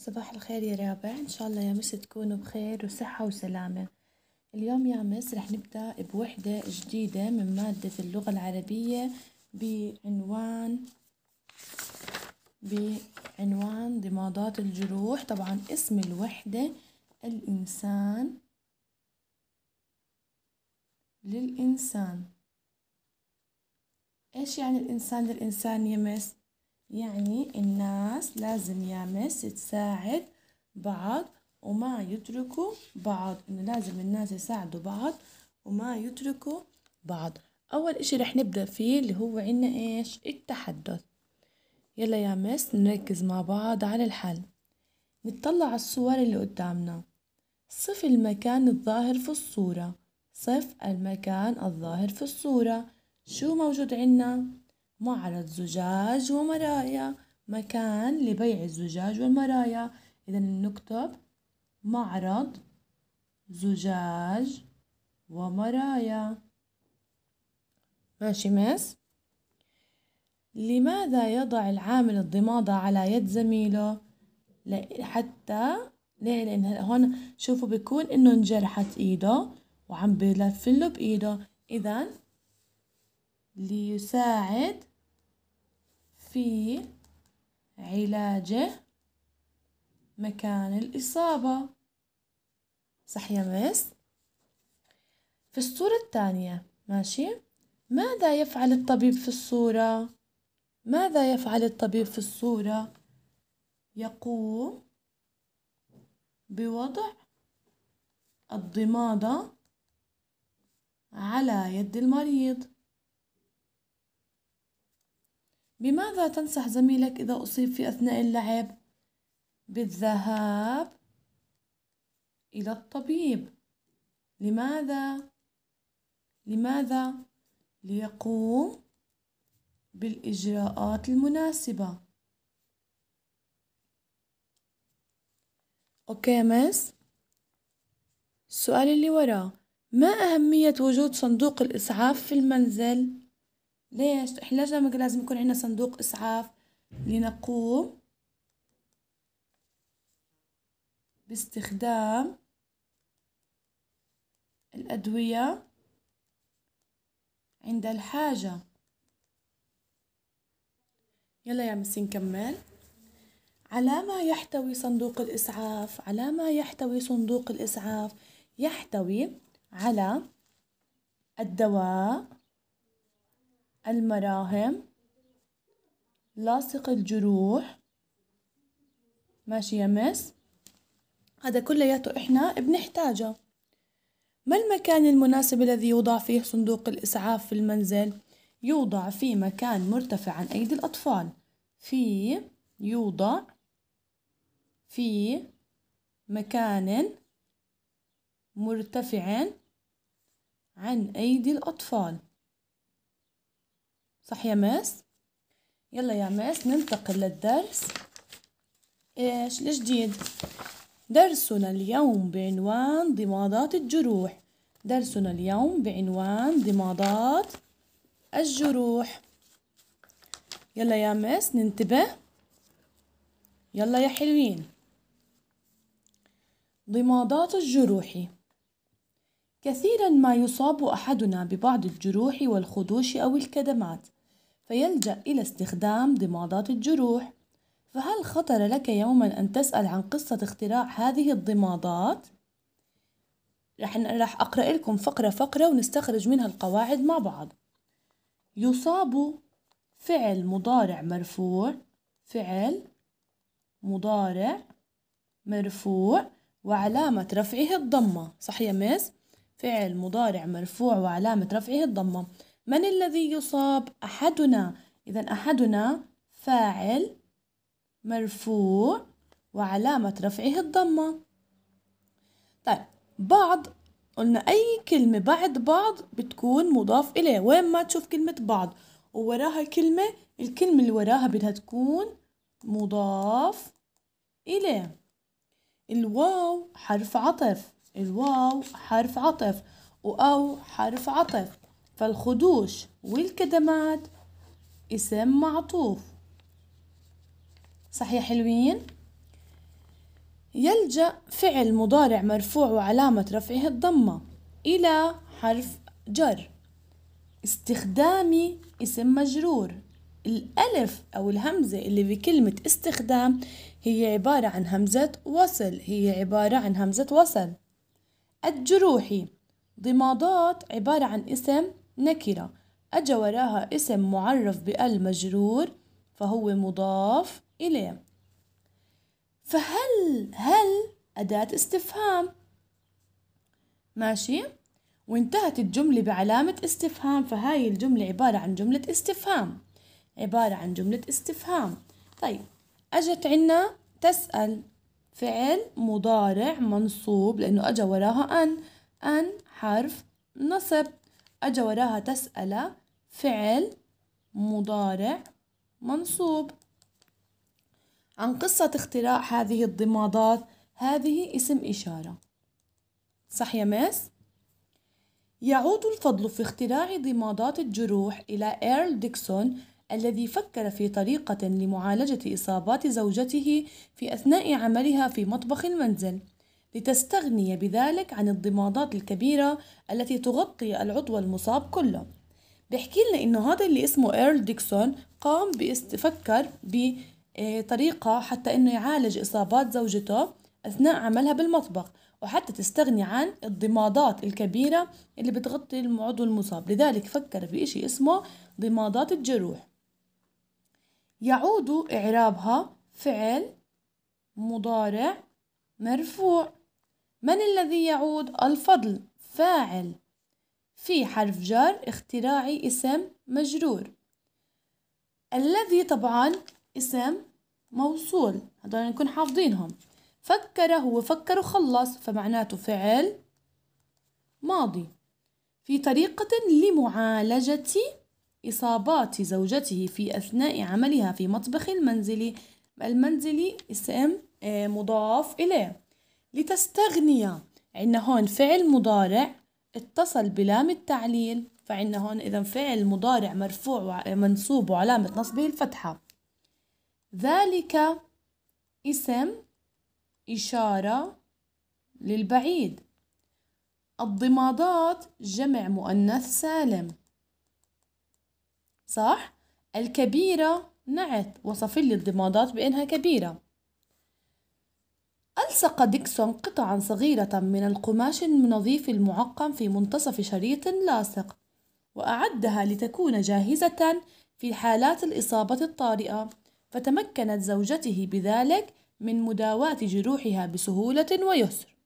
صباح الخير يا رابع إن شاء الله يا مس تكونوا بخير وصحة وسلامة اليوم يا مس رح نبدأ بوحدة جديدة من مادة اللغة العربية بعنوان بعنوان ضمادات الجروح طبعا اسم الوحدة الإنسان للإنسان إيش يعني الإنسان للإنسان يا مس؟ يعني الناس لازم يا مس تساعد بعض وما يتركوا بعض إنه لازم الناس يساعدوا بعض وما يتركوا بعض أول إشي رح نبدأ فيه اللي هو عنا إيش التحدث يلا يا مس نركز مع بعض على الحل نتطلع على الصور اللي قدامنا صف المكان الظاهر في الصورة صف المكان الظاهر في الصورة شو موجود عنا؟ معرض زجاج ومرايا مكان لبيع الزجاج والمرايا إذا نكتب معرض زجاج ومرايا ماشي مس لماذا يضع العامل الضمادة على يد زميله حتى ليه لأن هون شوفوا بيكون إنه انجرحت إيده وعم بلفله بإيده إذا ليساعد في علاجه مكان الإصابة صح يا ميس في الصورة الثانية ماشي؟ ماذا يفعل الطبيب في الصورة؟ ماذا يفعل الطبيب في الصورة؟ يقوم بوضع الضمادة على يد المريض بماذا تنصح زميلك إذا أصيب في أثناء اللعب؟ بالذهاب إلى الطبيب لماذا؟ لماذا؟ ليقوم بالإجراءات المناسبة أوكي مس السؤال اللي وراه ما أهمية وجود صندوق الإسعاف في المنزل؟ ليش احنا لازم لازم يكون عندنا صندوق اسعاف لنقوم باستخدام الادويه عند الحاجه يلا يا مسي نكمل على ما يحتوي صندوق الإسعاف على ما يحتوي صندوق الإسعاف يحتوي على الدواء المراهم لاصق الجروح ماشي يا مس هذا كلياته احنا بنحتاجه ما المكان المناسب الذي يوضع فيه صندوق الإسعاف في المنزل؟ يوضع في مكان مرتفع عن أيدي الأطفال في يوضع في مكان مرتفع عن أيدي الأطفال صح يا ماس يلا يا ماس ننتقل للدرس ايش الجديد درسنا اليوم بعنوان ضمادات الجروح درسنا اليوم بعنوان ضمادات الجروح يلا يا ماس ننتبه يلا يا حلوين ضمادات الجروح كثيرا ما يصاب أحدنا ببعض الجروح والخدوش أو الكدمات فيلجأ إلى استخدام ضمادات الجروح فهل خطر لك يوما أن تسأل عن قصة اختراع هذه الضمادات؟ رح, رح أقرأ لكم فقرة فقرة ونستخرج منها القواعد مع بعض يصاب فعل مضارع مرفوع فعل مضارع مرفوع وعلامة رفعه الضمة صح يا ميس؟ فعل مضارع مرفوع وعلامة رفعه الضمة من الذي يصاب أحدنا إذا أحدنا فاعل مرفوع وعلامة رفعه الضمة طيب بعض قلنا أي كلمة بعد بعض بتكون مضاف إليه وين ما تشوف كلمة بعض ووراها كلمة الكلمة اللي وراها بدها تكون مضاف إليه الواو حرف عطف الواو حرف عطف وأو حرف عطف فالخدوش والكدمات اسم معطوف صح يا حلوين يلجأ فعل مضارع مرفوع وعلامة رفعه الضمة إلى حرف جر استخدامي اسم مجرور الألف أو الهمزة اللي بكلمة استخدام هي عبارة عن همزة وصل هي عبارة عن همزة وصل الجروحي ضمادات عبارة عن اسم نكرة أجا وراها اسم معرف بال مجرور فهو مضاف إليه فهل هل أداة استفهام ماشي وانتهت الجملة بعلامة استفهام فهاي الجملة عبارة عن جملة استفهام عبارة عن جملة استفهام طيب أجت عنا تسأل فعل مضارع منصوب لأنه أجا وراها أن أن حرف نصب أجا وراها تسأل فعل مضارع منصوب عن قصة اختراع هذه الضمادات هذه اسم إشارة صح يا ماس؟ يعود الفضل في اختراع ضمادات الجروح إلى إيرل ديكسون الذي فكر في طريقة لمعالجة إصابات زوجته في أثناء عملها في مطبخ المنزل لتستغني بذلك عن الضمادات الكبيرة التي تغطي العضو المصاب كله بيحكي لنا إنه هذا اللي اسمه إيرل ديكسون قام بيستفكر بطريقة حتى إنه يعالج إصابات زوجته أثناء عملها بالمطبخ وحتى تستغني عن الضمادات الكبيرة اللي بتغطي العضو المصاب لذلك فكر بإشي اسمه ضمادات الجروح يعود إعرابها فعل مضارع مرفوع من الذي يعود؟ الفضل فاعل في حرف جر اختراعي اسم مجرور الذي طبعا اسم موصول هذول نكون حافظينهم فكر هو فكر وخلص فمعناته فعل ماضي في طريقة لمعالجة إصابات زوجته في أثناء عملها في مطبخ المنزلي المنزلي اسم آه، مضاف إليه لتستغني عندنا هون فعل مضارع اتصل بلام التعليل فعندنا هون إذا فعل مضارع مرفوع منصوب وعلامة نصبه الفتحة ذلك اسم إشارة للبعيد الضمادات جمع مؤنث سالم صح؟ الكبيرة نعت وصف لي الضمادات بأنها كبيرة ألصق ديكسون قطعا صغيرة من القماش النظيف المعقم في منتصف شريط لاصق وأعدها لتكون جاهزة في حالات الإصابة الطارئة فتمكنت زوجته بذلك من مداواة جروحها بسهولة ويسر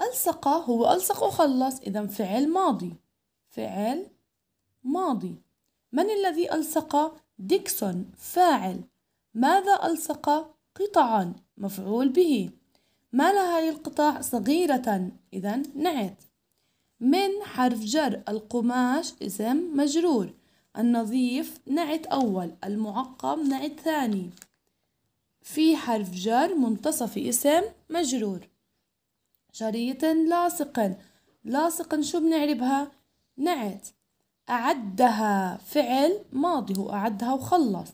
ألصق هو ألصق أخلص إذا فعل ماضي فعل ماضي من الذي ألصق؟ ديكسون فاعل ماذا ألصق؟ قطعا مفعول به ما هذه القطع صغيرة إذا نعت من حرف جر القماش اسم مجرور النظيف نعت أول المعقم نعت ثاني في حرف جر منتصف اسم مجرور شريط لاصق لاصق شو بنعربها نعت أعدها فعل ماضي هو أعدها وخلص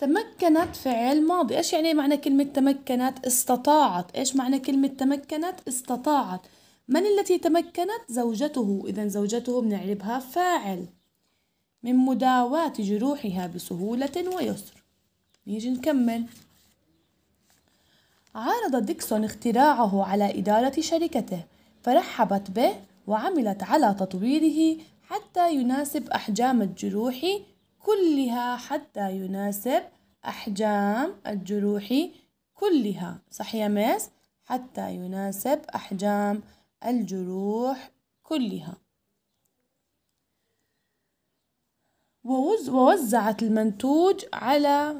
تمكنت فعل ماضي ايش يعني معنى كلمة تمكنت استطاعت ايش معنى كلمة تمكنت استطاعت من التي تمكنت زوجته اذا زوجته بنعربها فاعل من مداواة جروحها بسهولة ويسر نيجي نكمل عارض ديكسون اختراعه على إدارة شركته فرحبت به وعملت على تطويره حتى يناسب أحجام الجروح كلها حتى يناسب أحجام الجروح كلها صح يا ميس حتى يناسب أحجام الجروح كلها ووزعت المنتوج على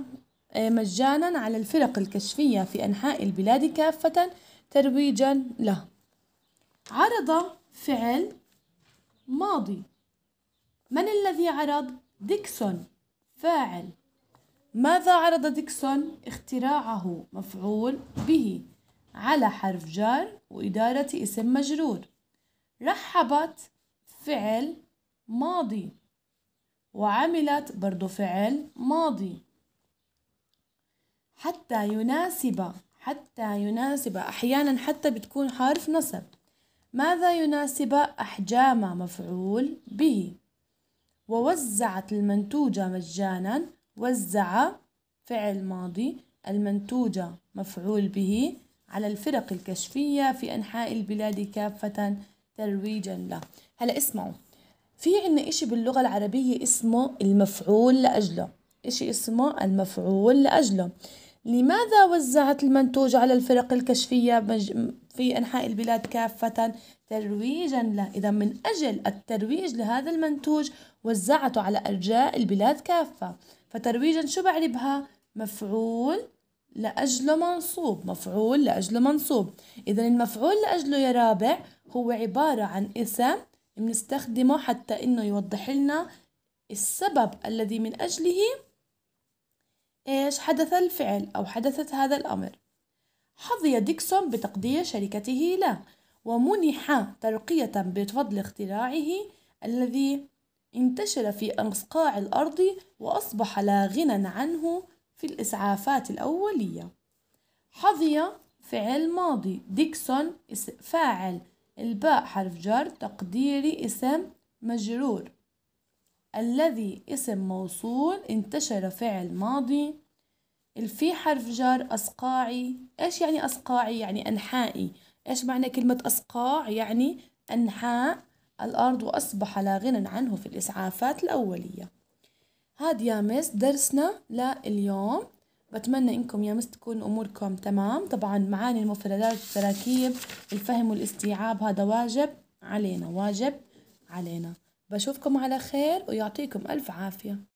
آه، مجانا على الفرق الكشفية في أنحاء البلاد كافة ترويجا له عرض فعل ماضي من الذي عرض؟ ديكسون فاعل ماذا عرض ديكسون اختراعه مفعول به على حرف جار وإدارة اسم مجرور رحبت فعل ماضي وعملت برضو فعل ماضي حتى يناسب حتى يناسب أحيانا حتى بتكون حرف نصب ماذا يناسب أحجام مفعول به ووزعت المنتوجة مجانا وزع فعل ماضي المنتوجة مفعول به على الفرق الكشفية في أنحاء البلاد كافة ترويجا له هلا اسمعوا في عنا إشي باللغة العربية اسمه المفعول لأجله إشي اسمه المفعول لأجله لماذا وزعت المنتوج على الفرق الكشفية في أنحاء البلاد كافة ترويجا له إذا من أجل الترويج لهذا المنتوج وزعته على أرجاء البلاد كافة فترويجا شو بعربها مفعول لأجله منصوب مفعول لأجله منصوب إذا المفعول لأجله يا رابع هو عبارة عن اسم بنستخدمه حتى إنه يوضح لنا السبب الذي من أجله إيش حدث الفعل أو حدثت هذا الأمر حظي ديكسون بتقدير شركته له ومنح ترقية بفضل اختراعه الذي انتشر في أصقاع الأرض وأصبح لا غنى عنه في الإسعافات الأولية حظي فعل ماضي ديكسون فاعل الباء حرف جر تقديري اسم مجرور الذي اسم موصول انتشر فعل ماضي الفي حرف جر أصقاعي إيش يعني أصقاعي يعني أنحائي إيش معنى كلمة أصقاع يعني أنحاء الأرض وأصبح لا غنى عنه في الإسعافات الأولية هاد يا مس درسنا لليوم بتمنى انكم يا مس تكون اموركم تمام طبعا معاني المفردات والتراكيب الفهم والاستيعاب هذا واجب علينا واجب علينا بشوفكم على خير ويعطيكم ألف عافية